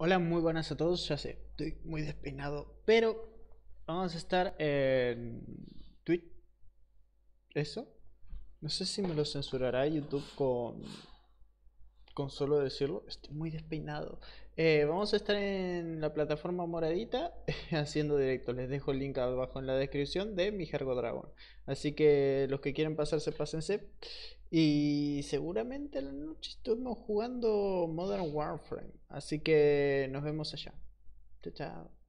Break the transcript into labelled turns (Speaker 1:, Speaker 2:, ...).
Speaker 1: Hola, muy buenas a todos. Ya sé, estoy muy despeinado, pero vamos a estar en Twitch. ¿Eso? No sé si me lo censurará YouTube con con solo decirlo, estoy muy despeinado. Eh, vamos a estar en la plataforma moradita haciendo directo. Les dejo el link abajo en la descripción de mi Jergo Dragon. Así que los que quieren pasarse, pásense. Y seguramente la noche estuvimos jugando Modern Warframe. Así que nos vemos allá. Chao, chao.